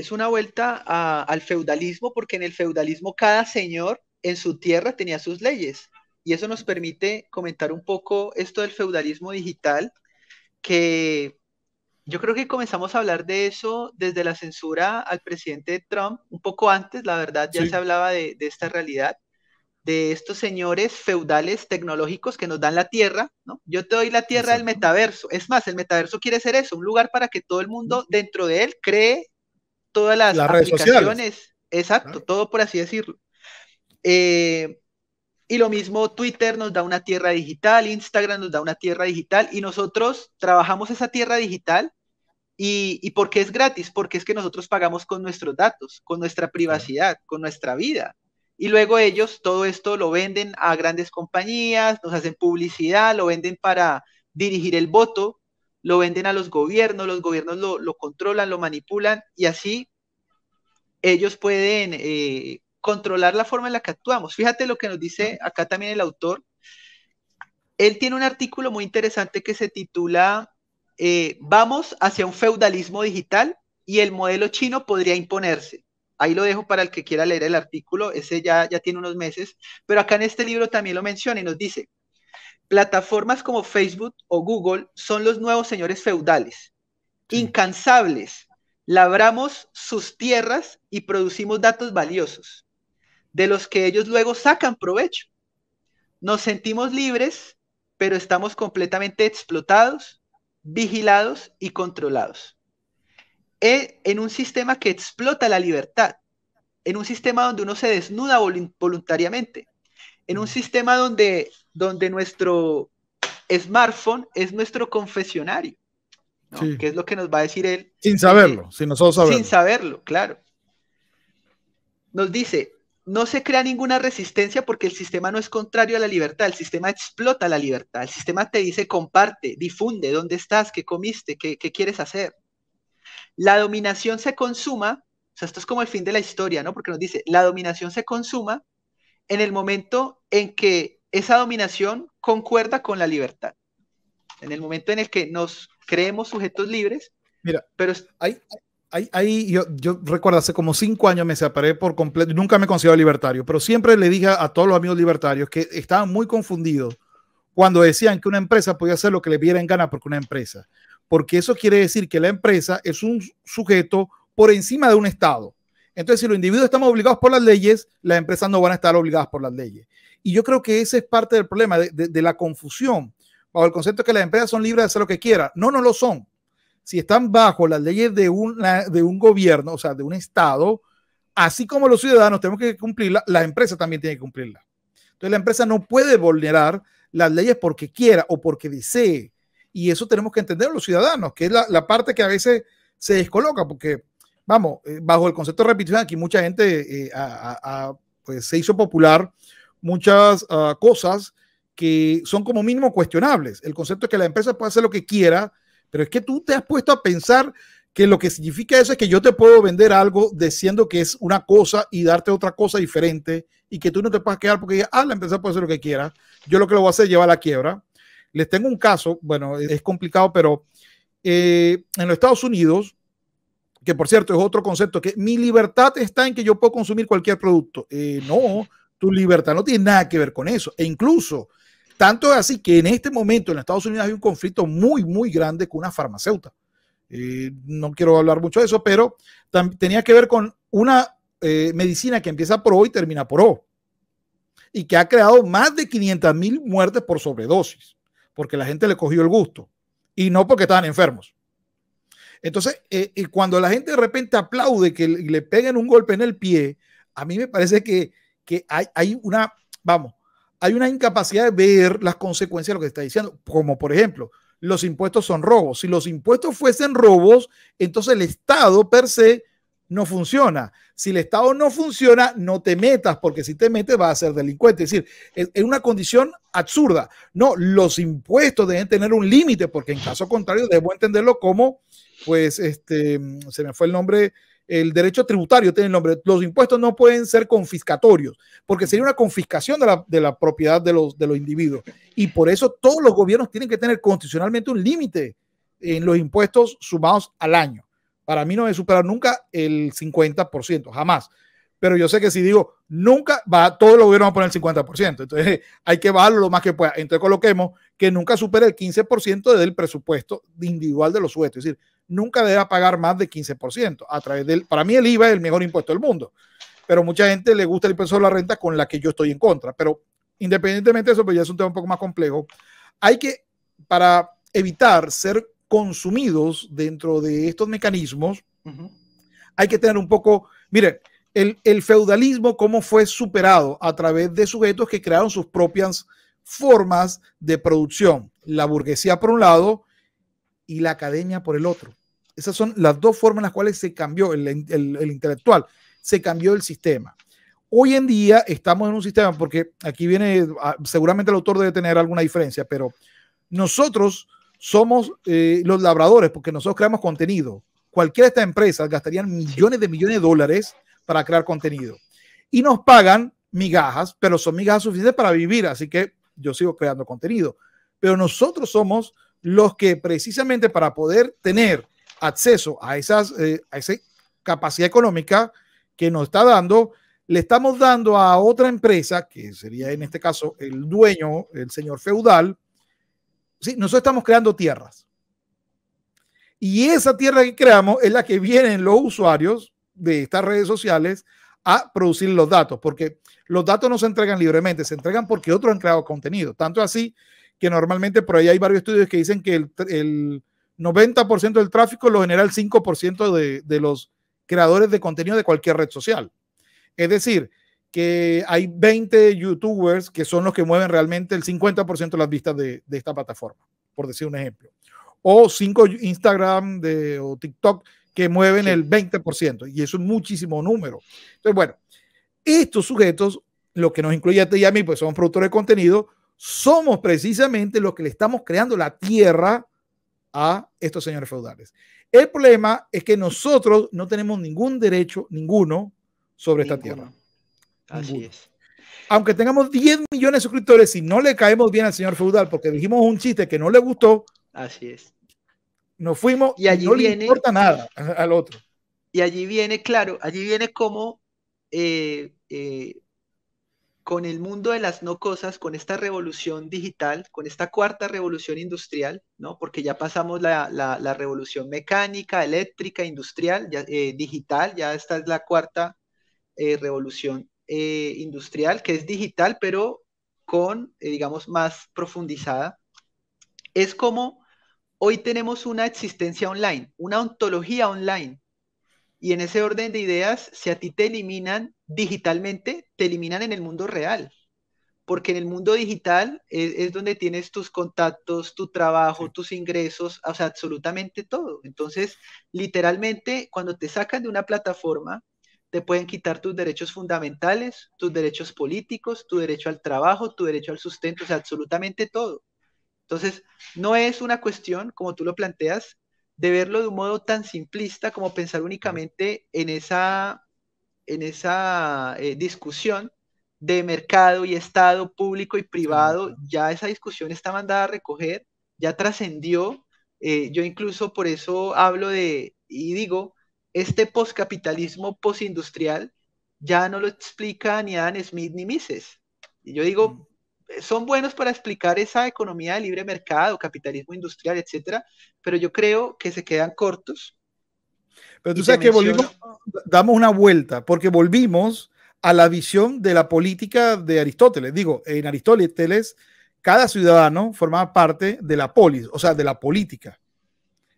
es una vuelta al feudalismo, porque en el feudalismo cada señor en su tierra tenía sus leyes. Y eso nos permite comentar un poco esto del feudalismo digital, que yo creo que comenzamos a hablar de eso desde la censura al presidente Trump, un poco antes, la verdad, ya se hablaba de, esta realidad, de estos señores feudales tecnológicos que nos dan la tierra, ¿no? Yo te doy la tierra del metaverso. Es más, el metaverso quiere ser eso, un lugar para que todo el mundo dentro de él cree todas las, aplicaciones. Exacto, todo por así decirlo. Eh, y lo mismo Twitter nos da una tierra digital, Instagram nos da una tierra digital y nosotros trabajamos esa tierra digital y, ¿por qué es gratis, porque es que nosotros pagamos con nuestros datos, con nuestra privacidad, con nuestra vida. Y luego ellos todo esto lo venden a grandes compañías, nos hacen publicidad, lo venden para dirigir el voto, lo venden a los gobiernos, los gobiernos lo, controlan, lo manipulan y así ellos pueden eh, controlar la forma en la que actuamos. Fíjate lo que nos dice acá también el autor. Él tiene un artículo muy interesante que se titula eh, Vamos hacia un feudalismo digital y el modelo chino podría imponerse. Ahí lo dejo para el que quiera leer el artículo, ese ya, ya tiene unos meses, pero acá en este libro también lo menciona y nos dice, Plataformas como Facebook o Google son los nuevos señores feudales, incansables. Labramos sus tierras y producimos datos valiosos, de los que ellos luego sacan provecho. Nos sentimos libres, pero estamos completamente explotados, vigilados y controlados. E, en un sistema que explota la libertad, en un sistema donde uno se desnuda voluntariamente, en un sistema donde, donde nuestro smartphone es nuestro confesionario, ¿no? que es lo que nos va a decir él. Sin eh, saberlo, sin nosotros saberlo. Sin saberlo, claro. Nos dice, no se crea ninguna resistencia porque el sistema no es contrario a la libertad, el sistema explota la libertad, el sistema te dice comparte, difunde, dónde estás, qué comiste, qué, qué quieres hacer. La dominación se consuma, o sea, esto es como el fin de la historia, ¿no? Porque nos dice, la dominación se consuma en el momento en que esa dominación concuerda con la libertad. En el momento en el que nos creemos sujetos libres. Mira, pero hay, yo, recuerdo hace como cinco años me separé por completo. Nunca me considero libertario, pero siempre le dije a, todos los amigos libertarios que estaban muy confundidos cuando decían que una empresa podía hacer lo que le diera en gana porque una empresa. Porque eso quiere decir que la empresa es un sujeto por encima de un Estado. Entonces, si los individuos estamos obligados por las leyes, las empresas no van a estar obligadas por las leyes. Y yo creo que ese es parte del problema, de, la confusión, bajo el concepto de que las empresas son libres de hacer lo que quieran. No, no lo son. Si están bajo las leyes de, un gobierno, o sea, de un Estado, así como los ciudadanos tenemos que cumplirla, la empresa también tiene que cumplirla. Entonces, la empresa no puede vulnerar las leyes porque quiera o porque desee. Y eso tenemos que entender los ciudadanos, que es la, la parte que a veces se descoloca, porque vamos, eh, bajo el concepto de repetición, aquí mucha gente eh, pues, se hizo popular muchas ah, cosas que son como mínimo cuestionables. El concepto es que la empresa puede hacer lo que quiera, pero es que tú te has puesto a pensar que lo que significa eso es que yo te puedo vender algo diciendo que es una cosa y darte otra cosa diferente y que tú no te puedes quedar porque ah, la empresa puede hacer lo que quiera. Yo lo que lo voy a hacer es llevar a la quiebra. Les tengo un caso, bueno, es complicado, pero eh, en los Estados Unidos que por cierto es otro concepto, que mi libertad está en que yo puedo consumir cualquier producto. Eh, no, tu libertad no tiene nada que ver con eso. E incluso, tanto es así que en este momento en Estados Unidos hay un conflicto muy, muy grande con una farmacéutica. Eh, no quiero hablar mucho de eso, pero tenía que ver con una eh, medicina que empieza por hoy y termina por hoy. Y que ha creado más de 500 mil muertes por sobredosis, porque la gente le cogió el gusto y no porque estaban enfermos. Entonces, eh, cuando la gente de repente aplaude que le, peguen un golpe en el pie, a mí me parece que, hay, hay una, vamos, hay una incapacidad de ver las consecuencias de lo que está diciendo, como por ejemplo, los impuestos son robos. Si los impuestos fuesen robos, entonces el Estado per se no funciona. Si el Estado no funciona, no te metas, porque si te metes vas a ser delincuente. Es decir, es, una condición absurda. No, los impuestos deben tener un límite, porque en caso contrario debo entenderlo como pues este, se me fue el nombre, el derecho tributario tiene el nombre, los impuestos no pueden ser confiscatorios, porque sería una confiscación de la, propiedad de los, de los individuos. Y por eso todos los gobiernos tienen que tener constitucionalmente un límite en los impuestos sumados al año. Para mí no debe superar nunca el 50%, jamás. Pero yo sé que si digo nunca, va, todos los gobiernos van a poner el 50%. Entonces hay que bajarlo lo más que pueda. Entonces coloquemos que nunca supere el 15% del presupuesto individual de los sujetos. Es decir, nunca debe pagar más de 15%. A través del, para mí el IVA es el mejor impuesto del mundo, pero mucha gente le gusta el impuesto de la renta con la que yo estoy en contra. Pero independientemente de eso, pues ya es un tema un poco más complejo. Hay que, para evitar ser consumidos dentro de estos mecanismos, hay que tener un poco, miren, el, el, feudalismo, cómo fue superado a través de sujetos que crearon sus propias formas de producción. La burguesía por un lado y la academia por el otro. Esas son las dos formas en las cuales se cambió el, intelectual, se cambió el sistema. Hoy en día estamos en un sistema, porque aquí viene, ah, seguramente el autor debe tener alguna diferencia, pero nosotros somos eh, los labradores, porque nosotros creamos contenido. Cualquiera de estas empresas gastarían millones de millones de dólares para crear contenido. Y nos pagan migajas, pero son migajas suficientes para vivir, así que yo sigo creando contenido. Pero nosotros somos los que precisamente para poder tener acceso a, esas, eh, esa capacidad económica que nos está dando, le estamos dando a otra empresa, que sería en este caso el dueño, el señor feudal, nosotros estamos creando tierras. Y esa tierra que creamos es la que vienen los usuarios de estas redes sociales a producir los datos, porque los datos no se entregan libremente, se entregan porque otros han creado contenido. Tanto así que normalmente por ahí hay varios estudios que dicen que el 90% del tráfico lo genera el 5% de, los creadores de contenido de cualquier red social. Es decir, que hay 20 youtubers que son los que mueven realmente el 50% de las vistas de, esta plataforma, por decir un ejemplo. O 5 Instagram de, o TikTok que mueven el 20%, y eso es muchísimo número. Entonces, bueno, estos sujetos, lo que nos incluye a ti y a mí, pues somos productores de contenido, somos precisamente los que le estamos creando la tierra a estos señores feudales. El problema es que nosotros no tenemos ningún derecho, ninguno, sobre esta tierra. Así es. Aunque tengamos 10 millones de suscriptores, si no le caemos bien al señor feudal porque dijimos un chiste que no le gustó, así es. Nos fuimos y allí no importa nada al otro. Y allí viene, claro, allí viene como eh, eh, con el mundo de las no cosas, con esta revolución digital, con esta cuarta revolución industrial, ¿no? Porque ya pasamos la, revolución mecánica, eléctrica, industrial, eh, digital, ya esta es la cuarta eh, revolución eh, industrial, que es digital, pero con, digamos, más profundizada. Es como hoy tenemos una existencia online, una ontología online. Y en ese orden de ideas, si a ti te eliminan digitalmente te eliminan en el mundo real, porque en el mundo digital es, donde tienes tus contactos, tu trabajo, tus ingresos, o sea, absolutamente todo. Entonces, literalmente, cuando te sacan de una plataforma, te pueden quitar tus derechos fundamentales, tus derechos políticos, tu derecho al trabajo, tu derecho al sustento, o sea, absolutamente todo. Entonces, no es una cuestión, como tú lo planteas, de verlo de un modo tan simplista como pensar únicamente en esa en esa eh, discusión de mercado y Estado público y privado, ya esa discusión está mandada a recoger, ya trascendió. Eh, yo incluso por eso hablo de, y digo, este poscapitalismo posindustrial ya no lo explica ni Adam Smith ni Mises. Y yo digo, mm. son buenos para explicar esa economía de libre mercado, capitalismo industrial, etcétera, pero yo creo que se quedan cortos pero tú sabes que volvimos, damos una vuelta, porque volvimos a la visión de la política de Aristóteles. Digo, en Aristóteles, cada ciudadano formaba parte de la polis, o sea, de la política.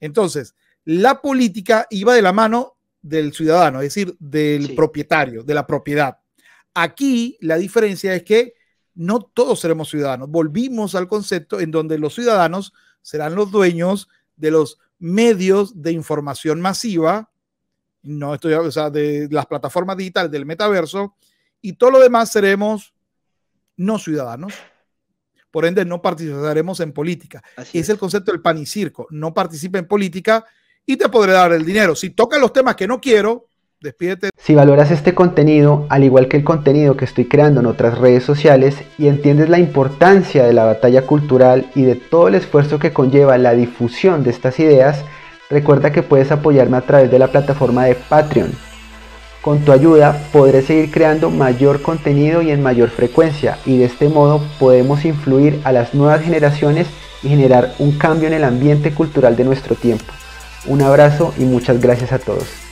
Entonces, la política iba de la mano del ciudadano, es decir, del propietario, de la propiedad. Aquí la diferencia es que no todos seremos ciudadanos. Volvimos al concepto en donde los ciudadanos serán los dueños de los medios de información masiva, no estoy, de las plataformas digitales del metaverso, y todo lo demás seremos no ciudadanos. Por ende, no participaremos en política. es. el concepto del pan y circo. No participe en política y te podré dar el dinero. Si toca los temas que no quiero, si valoras este contenido, al igual que el contenido que estoy creando en otras redes sociales, y entiendes la importancia de la batalla cultural y de todo el esfuerzo que conlleva la difusión de estas ideas, recuerda que puedes apoyarme a través de la plataforma de Patreon. Con tu ayuda podré seguir creando mayor contenido y en mayor frecuencia, y de este modo podemos influir a las nuevas generaciones y generar un cambio en el ambiente cultural de nuestro tiempo. Un abrazo y muchas gracias a todos.